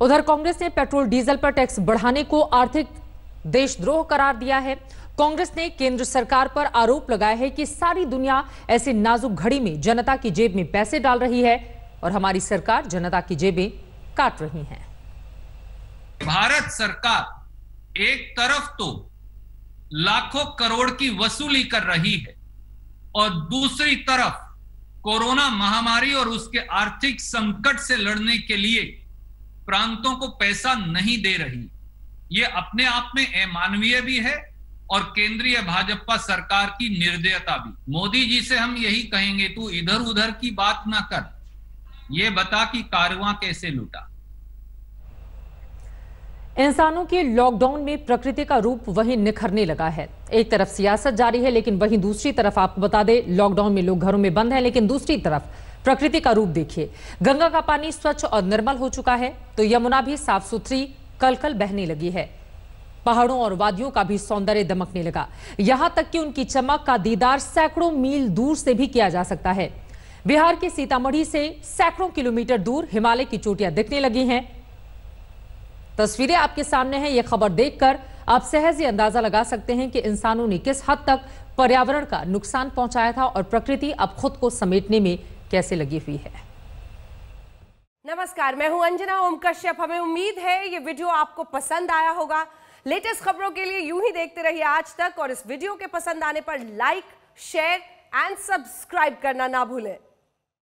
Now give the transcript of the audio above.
उधर कांग्रेस ने petrol diesel पर टैक्स बढ़ाने को आर्थिक देशद्रोह करार दिया है कांग्रेस ने केंद्र सरकार पर आरोप लगाया है कि सारी दुनिया ऐसे नाजुक घड़ी में जनता की जेब में पैसे डाल रही है और हमारी सरकार जनता की जेबें काट रही है भारत सरकार एक तरफ तो लाखों करोड़ की वसूली कर रही है और दूसरी तरफ कोरोना महामारी और उसके आर्थिक संकट से लड़ने के लिए प्रांतों को पैसा नहीं दे रही ये अपने आप में अमानवीय भी है और केंद्रीय भाजपा सरकार की निर्दयता भी मोदी जी से हम यही कहेंगे तू इधर उधर की बात ना कर ये बता कि कारवा कैसे लूटा इंसानों के लॉकडाउन में प्रकृति का रूप वही निखरने लगा है एक तरफ सियासत जारी है लेकिन वहीं दूसरी तरफ आपको बता दें लॉकडाउन में लोग घरों में बंद हैं लेकिन दूसरी तरफ प्रकृति का रूप देखिए गंगा का पानी स्वच्छ और निर्मल हो चुका है तो यमुना भी साफ सुथरी कल कल बहने लगी है पहाड़ों और वादियों का भी सौंदर्य दमकने लगा यहां तक कि उनकी चमक का दीदार सैकड़ों मील दूर से भी किया जा सकता है बिहार के सीतामढ़ी से सैकड़ों किलोमीटर दूर हिमालय की चोटियां दिखने लगी हैं तस्वीरें आपके सामने हैं यह खबर देखकर आप सहज ही अंदाजा लगा सकते हैं कि इंसानों ने किस हद तक पर्यावरण का नुकसान पहुंचाया था और प्रकृति अब खुद को समेटने में कैसे लगी हुई है नमस्कार मैं हूं अंजना ओम कश्यप हमें उम्मीद है ये वीडियो आपको पसंद आया होगा लेटेस्ट खबरों के लिए यूं ही देखते रहिए आज तक और इस वीडियो के पसंद आने पर लाइक शेयर एंड सब्सक्राइब करना ना भूलें